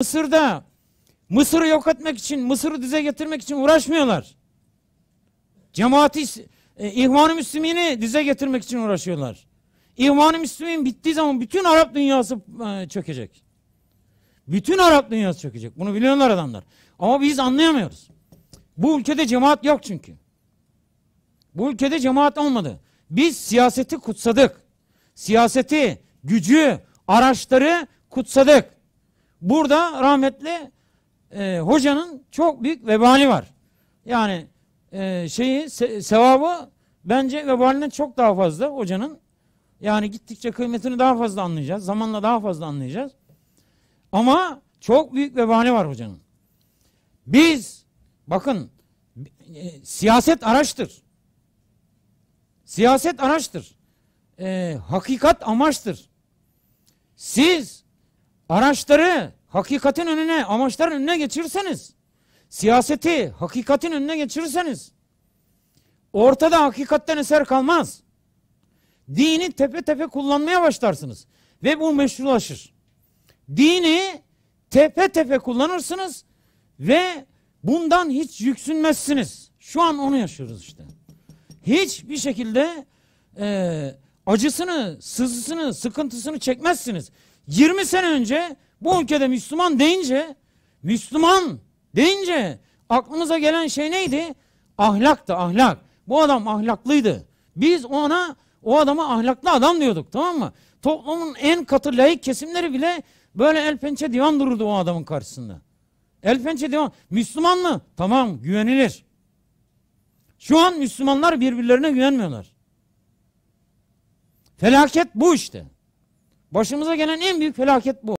Mısır'da Mısır'ı yok etmek için, Mısır'ı düze getirmek için uğraşmıyorlar. Cemaati, e, İhvan-ı Müslümin'i düze getirmek için uğraşıyorlar. İhvan-ı Müslümin bittiği zaman bütün Arap dünyası e, çökecek. Bütün Arap dünyası çökecek. Bunu biliyorlar adamlar. Ama biz anlayamıyoruz. Bu ülkede cemaat yok çünkü. Bu ülkede cemaat olmadı. Biz siyaseti kutsadık. Siyaseti, gücü, araçları kutsadık. Burada rahmetli e, hocanın çok büyük vebali var. Yani e, şeyi se sevabı bence vebalinden çok daha fazla hocanın. Yani gittikçe kıymetini daha fazla anlayacağız. Zamanla daha fazla anlayacağız. Ama çok büyük vebali var hocanın. Biz bakın e, siyaset araçtır. Siyaset araçtır. E, hakikat amaçtır. Siz araçları hakikatin önüne, amaçların önüne geçirirseniz, siyaseti hakikatin önüne geçirirseniz, ortada hakikatten eser kalmaz. Dini tepe tepe kullanmaya başlarsınız. Ve bu meşrulaşır. Dini tepe tepe kullanırsınız ve bundan hiç yüksünmezsiniz. Şu an onu yaşıyoruz işte. Hiçbir şekilde e, acısını, sızısını, sıkıntısını çekmezsiniz. 20 sene önce bu ülkede Müslüman deyince, Müslüman deyince aklımıza gelen şey neydi? Ahlaktı, ahlak. Bu adam ahlaklıydı. Biz ona, o adama ahlaklı adam diyorduk tamam mı? Toplumun en katı layık kesimleri bile böyle el pençe divan dururdu o adamın karşısında. El pençe divan. Müslüman mı? Tamam güvenilir. Şu an Müslümanlar birbirlerine güvenmiyorlar. Felaket bu işte. Başımıza gelen en büyük felaket bu.